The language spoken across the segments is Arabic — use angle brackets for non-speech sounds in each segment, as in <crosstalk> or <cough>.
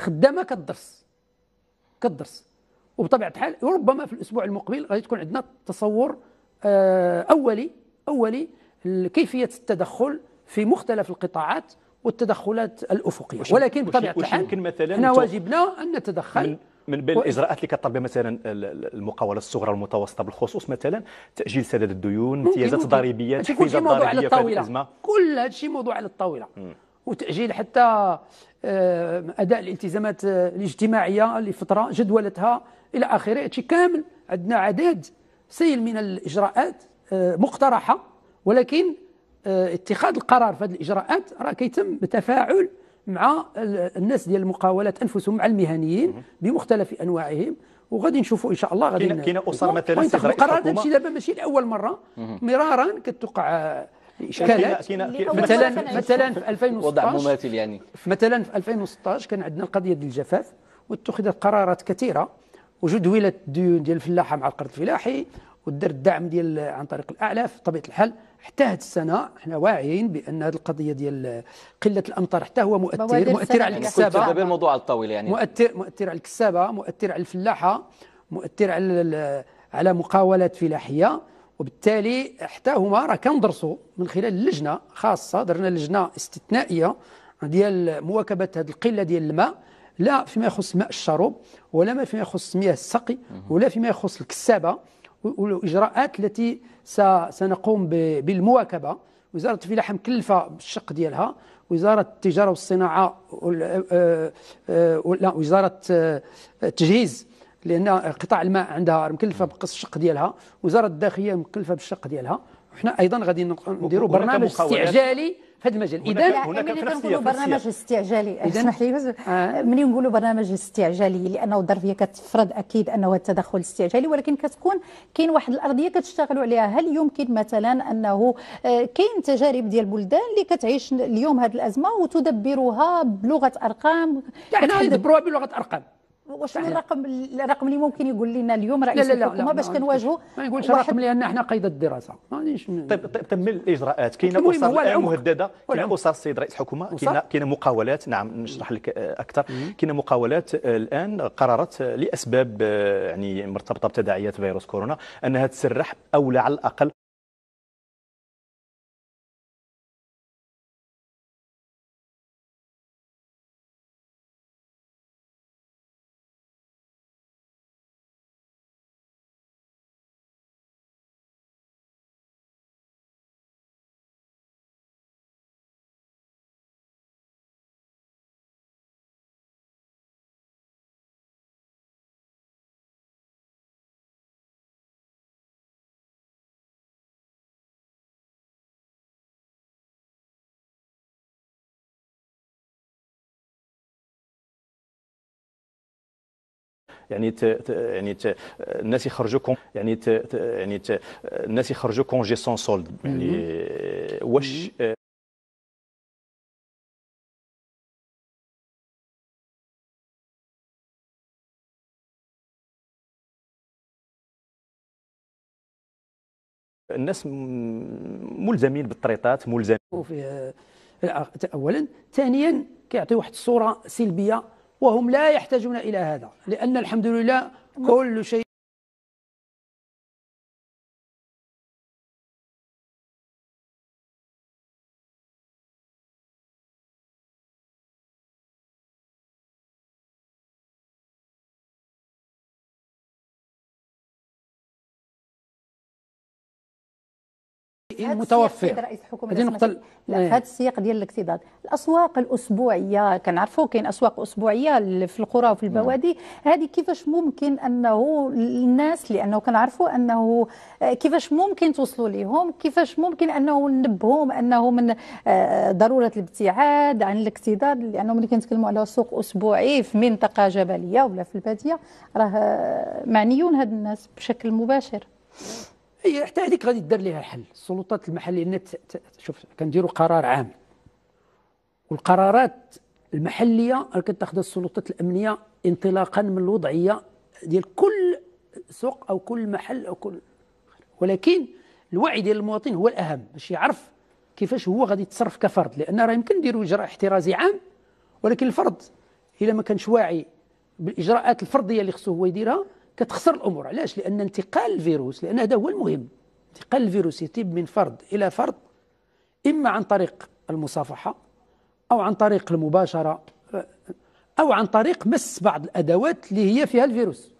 خدامه كدرس كدرس وبطبيعه الحال ربما في الاسبوع المقبل غادي تكون عندنا تصور آه، اولي اولي كيفيه التدخل في مختلف القطاعات والتدخلات الافقيه وشي ولكن بطبيعه الحال يمكن مثلا احنا واجبنا ان نتدخل من من بين الاجراءات اللي كطلبها مثلا المقاوله الصغرى والمتوسطه بالخصوص مثلا تاجيل سداد الديون امتيازات ضريبيه تحفيزات ضريبيه في الازمه كل هذا الشيء موضوع على الطاوله وتاجيل حتى آه، اداء الالتزامات آه، الاجتماعيه اللي فتره جدولتها الى اخره هادشي كامل عندنا عدد سيل من الاجراءات آه، مقترحه ولكن اتخاذ القرار في هذه الاجراءات راه كيتم بتفاعل مع الناس ديال المقاولات انفسهم مع المهنيين بمختلف انواعهم وغادي نشوفوا ان شاء الله غادي كاينه اسر مثلا القرار هذا الشيء دابا ماشي لاول مره مرارا كتوقع اشكالات مثلا مثلا في 2016 وضع مماثل يعني مثلا في 2016 كان عندنا القضيه ديال الجفاف واتخذت قرارات كثيره وجدولت الديون ديال الفلاحه مع القرض الفلاحي ودار الدعم ديال عن طريق الاعلاف بطبيعه الحال حتى هذه السنه احنا واعيين بان هذه القضيه ديال قله الامطار حتى هو مؤثر مؤثر على الكسابه دابا الموضوع على الطاوله يعني مؤثر مؤثر على الكسابه مؤثر على الفلاحه مؤثر على على مقاولات فلاحيه وبالتالي حتى هما راه كندرسوا من خلال لجنه خاصه درنا لجنه استثنائيه ديال مواكبه هذه القله ديال الماء لا فيما يخص ماء الشرب ولا ما فيما يخص مياه السقي ولا فيما يخص الكسابه والاجراءات التي سنقوم بالمواكبه وزاره الفلاحه مكلفه بالشق ديالها وزاره التجاره والصناعه ولا آه، آه، آه، وزاره التجهيز لان قطاع الماء عندها مكلفه بقص الشق ديالها وزاره الداخليه مكلفه بالشق ديالها وحنا ايضا غادي نديروا برنامج استعجالي في هذا المجال اذا ملي كنقولوا برنامج استعجالي اسمح لي بس آه. ملي نقولوا برنامج استعجالي لانه الظرفيه كتفرض اكيد انه التدخل الاستعجالي ولكن كتكون كاين واحد الارضيه كتشتغلوا عليها هل يمكن مثلا انه آه، كاين تجارب ديال بلدان اللي كتعيش اليوم هذه الازمه وتدبرها بلغه ارقام يعني ندبروها بلغه ارقام واش هو الرقم الرقم اللي ممكن يقول لنا اليوم رئيس لا لا لا الحكومه باش كنواجهوا ما نقولش الرقم لان احنا قيد الدراسه مانيش طيب طيب تم طيب، الاجراءات كاينه اسر مهدده كاينه اسر السيد رئيس الحكومه كاينه كاينه مقاولات نعم نشرح لك اكثر كاينه مقاولات الان قررت لاسباب آه، يعني مرتبطه بتداعيات فيروس كورونا انها تسرح او على الاقل يعني ت يعني ت الناس كون يعني ت يعني ت الناس يخرجوا كونجي سون سولد يعني واش الناس ملزمين بالطريطات ملزمين آه، اولا ثانيا كيعطي واحد الصوره سلبيه وهم لا يحتاجون إلى هذا لأن الحمد لله كل شيء المتوفر هذه نقطه في إيه. هذا السياق ديال الاكتظاظ الاسواق الاسبوعيه كنعرفوا كاين اسواق اسبوعيه في القرى وفي نعم. البوادي هذه كيفاش ممكن انه الناس لانه كنعرفوا انه آه، كيفاش ممكن توصلوا ليهم كيفاش ممكن انه ننبههم انه من آه، ضروره الابتعاد عن الاكتظاظ لانه ملي كنتكلموا على سوق اسبوعي في منطقه جبليه ولا في الباديه راه آه، معنيون هاد الناس بشكل مباشر هي حتى هذيك غادي دار لها حل السلطات المحليه نت... شوف كنديروا قرار عام والقرارات المحليه راه كتاخذها السلطات الامنيه انطلاقا من الوضعيه ديال كل سوق او كل محل او كل ولكن الوعي ديال المواطن هو الاهم باش يعرف كيفاش هو غادي يتصرف كفرد لان راه يمكن نديروا اجراء احترازي عام ولكن الفرد الا ما كانش واعي بالاجراءات الفرديه اللي خصو هو يديرها كتخسر الامور علاش لان انتقال الفيروس لان هذا هو المهم انتقال الفيروس يتم من فرد الى فرد اما عن طريق المصافحه او عن طريق المباشره او عن طريق مس بعض الادوات اللي هي فيها الفيروس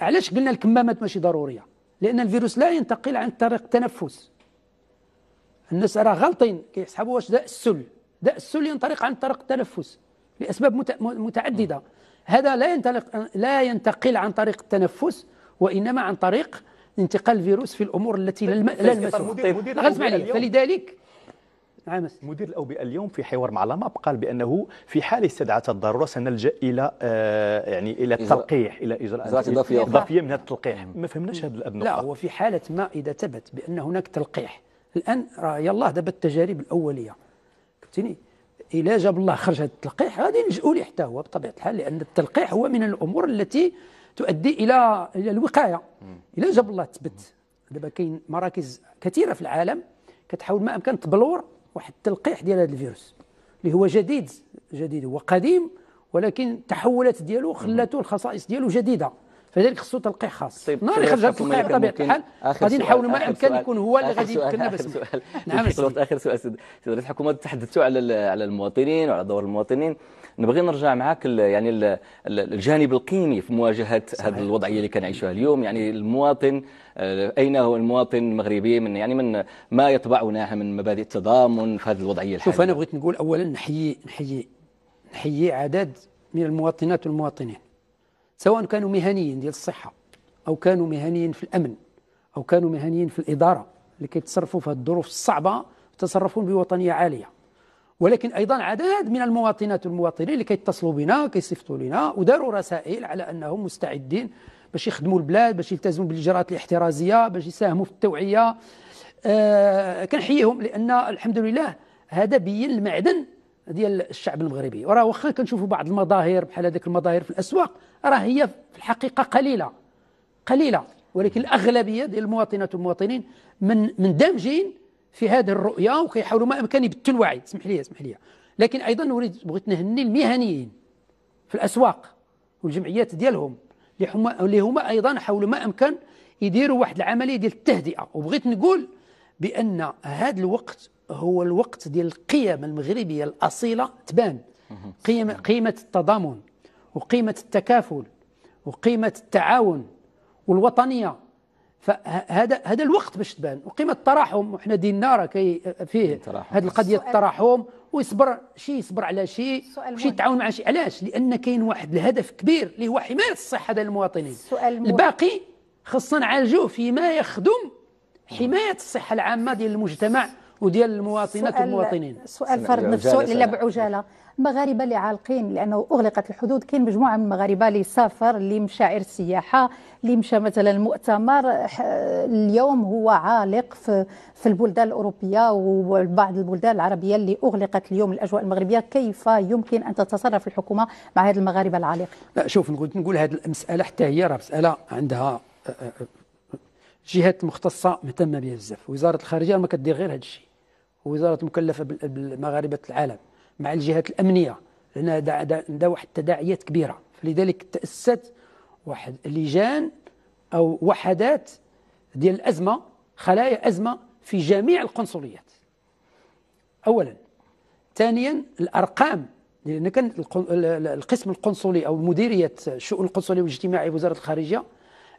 علاش قلنا الكمامات ماشي ضروريه لان الفيروس لا ينتقل عن طريق التنفس الناس راه غالطين كيحسبوا واش داء السل داء السل ينطلق عن طريق التنفس لاسباب متعدده هذا لا ينطلق لا ينتقل عن طريق التنفس وانما عن طريق انتقال الفيروس في الامور التي لا نلمسها طيب، فلذلك نعم مدير الاوبئه اليوم في حوار مع لاماب قال بانه في حال استدعت الضروره سنلجا الى آه يعني الى التلقيح الى اجراءات اضافيه اضافيه من التلقيح نعم. ما فهمناش هذه النقطه لا هو في حاله ما اذا ثبت بان هناك تلقيح الان راه يلاه دابا التجارب الاوليه فهمتني الا جاب الله خرج هذا التلقيح غادي نلجؤوا ليه حتى هو بطبيعه الحال لان التلقيح هو من الامور التي تؤدي الى الى الوقايه الا جاب الله تثبت دابا كاين مراكز كثيره في العالم كتحاول ما امكن تبلور واحد التلقيح ديال هذا الفيروس اللي هو جديد جديد هو قديم ولكن التحولات ديالو خلاته الخصائص ديالو جديده فذلك خصو تلقيح خاص طيب نهار اللي خرج التلقيح بطبيعه الحال غادي نحاولوا ما امكن يكون هو اللي غادي يمكننا بس نعم اخر سؤال سيد رئيس الحكومه تحدثتوا على على المواطنين وعلى دور المواطنين نبغي نرجع معاك يعني الجانب القيمي في مواجهه هذه الوضعيه اللي كنعيشوها اليوم يعني المواطن آه، اين هو المواطن المغربي من يعني من ما يطبعنا من مبادئ التضامن في هذه الوضعيه الحاليه شوف انا بغيت نقول اولا نحيي نحيي نحيي عدد من المواطنات والمواطنين سواء كانوا مهنيين ديال الصحة أو كانوا مهنيين في الأمن أو كانوا مهنيين في الإدارة اللي كيتصرفوا في الظروف الصعبة يتصرفون بوطنية عالية ولكن أيضا عدد من المواطنات والمواطنين اللي كيتصلوا بنا كيصيفطوا لنا وداروا رسائل على أنهم مستعدين باش يخدموا البلاد باش يلتزموا بالإجراءات الاحترازية باش يساهموا في التوعية آه كنحييهم لأن الحمد لله هذا بين المعدن ديال الشعب المغربي وراه واخا كنشوفوا بعض المظاهر بحال هذيك المظاهر في الاسواق راه هي في الحقيقه قليله قليله ولكن الاغلبيه ديال المواطنات والمواطنين من مندمجين في هذه الرؤيه وكيحاولوا ما امكن يبثوا الوعي اسمح لي اسمح لي لكن ايضا اريد بغيت نهني المهنيين في الاسواق والجمعيات ديالهم اللي هما اللي هما ايضا حاولوا ما امكن يديروا واحد العمليه ديال التهدئه وبغيت نقول بان هذا الوقت هو الوقت ديال القيم المغربية الأصيلة تبان قيم قيمة التضامن وقيمة التكافل وقيمة التعاون والوطنية فهذا هذا الوقت باش تبان وقيمة التراحم وحنا ديننا راه كي فيه هذه القضية التراحم ويصبر شي يصبر على شي وشي يتعاون مع شي علاش لأن كاين واحد الهدف كبير اللي هو حماية الصحة ديال المواطنين الباقي خصنا نعالجوه فيما يخدم حماية الصحة العامة ديال المجتمع وديال المواطنات والمواطنين سؤال فرض نفسه الا بعجاله المغاربه اللي عالقين لانه اغلقت الحدود كاين مجموعه من المغاربه اللي سافر اللي مشى عير السياحه اللي مشى مثلا المؤتمر اليوم هو عالق في في البلدان الاوروبيه وبعض البلدان العربيه اللي اغلقت اليوم الاجواء المغربيه كيف يمكن ان تتصرف الحكومه مع هذه المغاربه العالقين لا شوف نقول نقول هذه المساله حتى هي راه مساله عندها آه، آه، الجهات المختصه مهتمه بها بزاف وزاره الخارجيه ما كدير غير هذا الشيء وزاره مكلفه بالمغاربه العالم مع الجهات الامنيه لان عندها واحد التداعيات كبيره فلذلك تاسست واحد لجان او وحدات ديال الازمه خلايا ازمه في جميع القنصليات اولا ثانيا الارقام لان كان القسم القنصلي او مديريه الشؤون القنصليه والاجتماعي بوزاره الخارجيه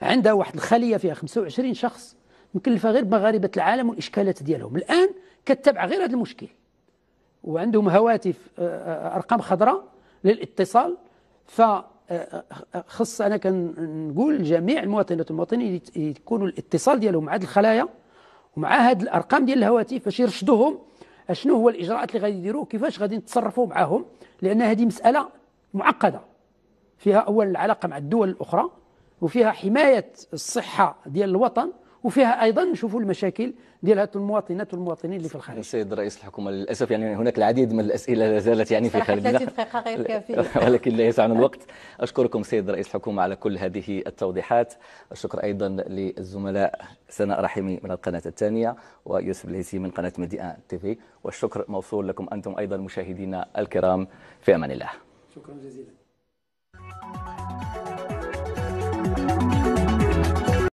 عندها واحد الخلية فيها 25 شخص مكلفة غير بمغاربة العالم والإشكالات ديالهم الآن كتبع غير هذا المشكل وعندهم هواتف آه، آه، آه، أرقام خضراء للاتصال ف خص انا كنقول جميع المواطنات والمواطنين يكونوا الاتصال ديالهم مع هذه الخلايا ومع هذه الارقام ديال الهواتف باش يرشدوهم شنو هو الاجراءات اللي غادي يديروه كيفاش غادي نتصرفوا معاهم لان هذه مساله معقده فيها اولا العلاقه مع الدول الاخرى وفيها حماية الصحة ديال الوطن وفيها ايضا نشوفوا المشاكل ديال المواطنات والمواطنين اللي في الخارج. السيد رئيس الحكومه للاسف يعني هناك العديد من الاسئله لا زالت يعني في خارج 30 دقيقه غير كافيه <laughs> ولكن لا يسعنا الوقت. اشكركم سيد رئيس الحكومه على كل هذه التوضيحات، الشكر ايضا للزملاء سناء رحمي من القناه الثانيه ويوسف الهيسي من قناه ميديان تي في والشكر موصول لكم انتم ايضا مشاهدينا الكرام في امان الله. شكرا جزيلا.